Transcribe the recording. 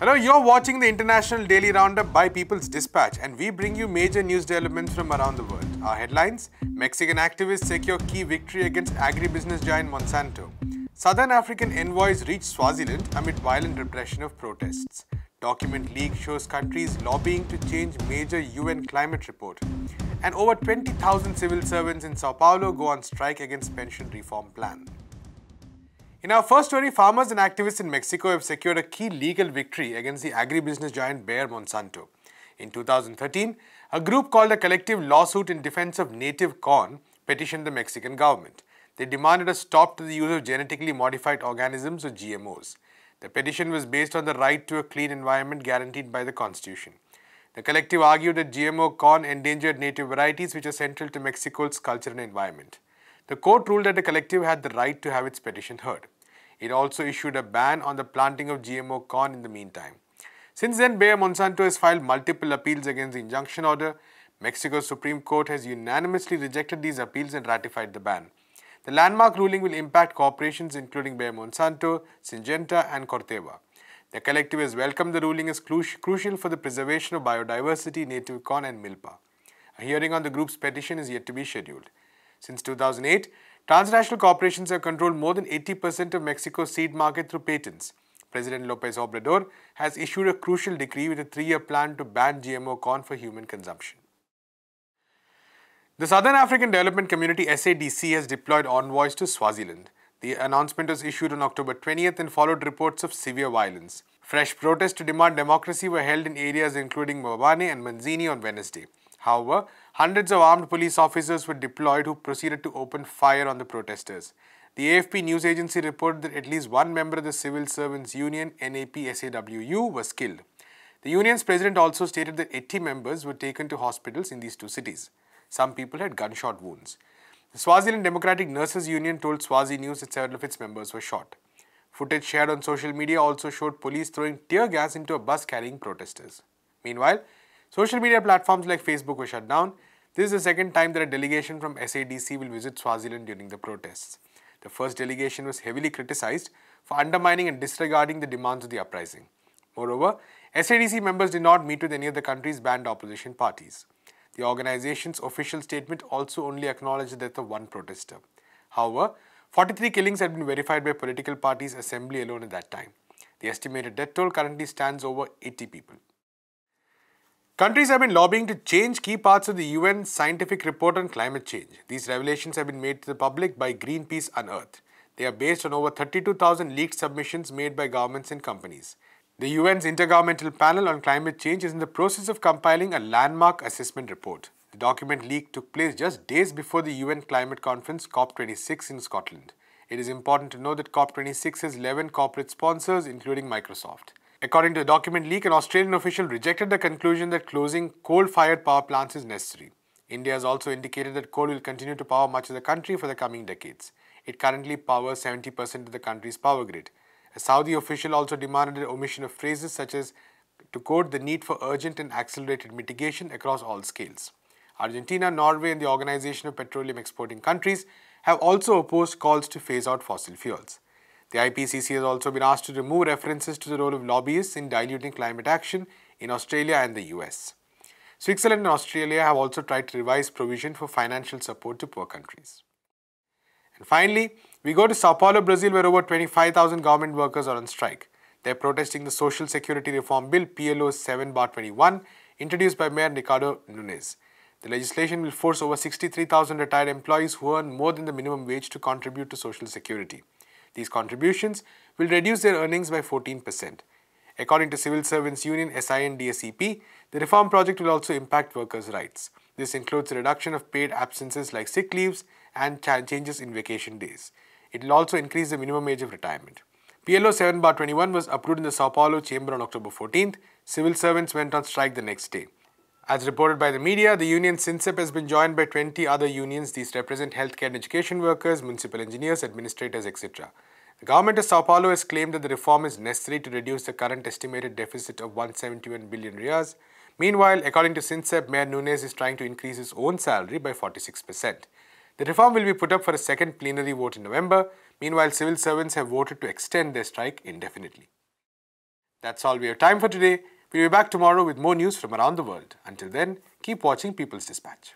Hello, you're watching the International Daily Roundup by People's Dispatch, and we bring you major news developments from around the world. Our headlines Mexican activists secure key victory against agribusiness giant Monsanto. Southern African envoys reach Swaziland amid violent repression of protests. Document leak shows countries lobbying to change major UN climate report. And over 20,000 civil servants in Sao Paulo go on strike against pension reform plan. In our first story, farmers and activists in Mexico have secured a key legal victory against the agribusiness giant Bayer Monsanto. In 2013, a group called a collective lawsuit in defense of native corn petitioned the Mexican government. They demanded a stop to the use of genetically modified organisms or GMOs. The petition was based on the right to a clean environment guaranteed by the constitution. The collective argued that GMO corn endangered native varieties which are central to Mexico's culture and environment. The court ruled that the collective had the right to have its petition heard. It also issued a ban on the planting of GMO corn in the meantime. Since then, Bayer Monsanto has filed multiple appeals against the injunction order. Mexico's Supreme Court has unanimously rejected these appeals and ratified the ban. The landmark ruling will impact corporations including Bayer Monsanto, Syngenta and Corteva. The collective has welcomed the ruling as cru crucial for the preservation of biodiversity, native corn and milpa. A hearing on the group's petition is yet to be scheduled. Since 2008, Transnational corporations have controlled more than 80% of Mexico's seed market through patents. President Lopez Obrador has issued a crucial decree with a three-year plan to ban GMO corn for human consumption. The Southern African Development Community SADC has deployed envoys to Swaziland. The announcement was issued on October 20th and followed reports of severe violence. Fresh protests to demand democracy were held in areas including Mobane and Manzini on Wednesday. However, hundreds of armed police officers were deployed who proceeded to open fire on the protesters. The AFP news agency reported that at least one member of the Civil Servants Union, NAPSAWU, was killed. The union's president also stated that 80 members were taken to hospitals in these two cities. Some people had gunshot wounds. The Swaziland Democratic Nurses Union told Swazi News that several of its members were shot. Footage shared on social media also showed police throwing tear gas into a bus carrying protesters. Meanwhile, Social media platforms like Facebook were shut down. This is the second time that a delegation from SADC will visit Swaziland during the protests. The first delegation was heavily criticized for undermining and disregarding the demands of the uprising. Moreover, SADC members did not meet with any of the country's banned opposition parties. The organization's official statement also only acknowledged the death of one protester. However, 43 killings had been verified by political parties' assembly alone at that time. The estimated death toll currently stands over 80 people. Countries have been lobbying to change key parts of the UN scientific report on climate change. These revelations have been made to the public by Greenpeace Unearthed. They are based on over 32,000 leaked submissions made by governments and companies. The UN's Intergovernmental Panel on Climate Change is in the process of compiling a landmark assessment report. The document leak took place just days before the UN climate conference COP26 in Scotland. It is important to know that COP26 has 11 corporate sponsors, including Microsoft. According to a document leak, an Australian official rejected the conclusion that closing coal-fired power plants is necessary. India has also indicated that coal will continue to power much of the country for the coming decades. It currently powers 70% of the country's power grid. A Saudi official also demanded omission of phrases such as to quote the need for urgent and accelerated mitigation across all scales. Argentina, Norway and the Organization of Petroleum Exporting Countries have also opposed calls to phase out fossil fuels. The IPCC has also been asked to remove references to the role of lobbyists in diluting climate action in Australia and the US. Switzerland and Australia have also tried to revise provision for financial support to poor countries. And finally, we go to Sao Paulo, Brazil, where over 25,000 government workers are on strike. They're protesting the Social Security Reform Bill PLO 7 21, introduced by Mayor Ricardo Nunes. The legislation will force over 63,000 retired employees who earn more than the minimum wage to contribute to Social Security. These contributions will reduce their earnings by 14%. According to Civil Servants Union SI and the reform project will also impact workers' rights. This includes a reduction of paid absences like sick leaves and changes in vacation days. It will also increase the minimum age of retirement. PLO 7 bar 21 was approved in the Sao Paulo chamber on October 14th. Civil servants went on strike the next day. As reported by the media, the union SINSEP has been joined by 20 other unions. These represent healthcare and education workers, municipal engineers, administrators, etc. The government of Sao Paulo has claimed that the reform is necessary to reduce the current estimated deficit of 171 billion reais. Meanwhile, according to SINSEP, Mayor Nunes is trying to increase his own salary by 46%. The reform will be put up for a second plenary vote in November. Meanwhile, civil servants have voted to extend their strike indefinitely. That's all we have time for today. We'll be back tomorrow with more news from around the world. Until then, keep watching People's Dispatch.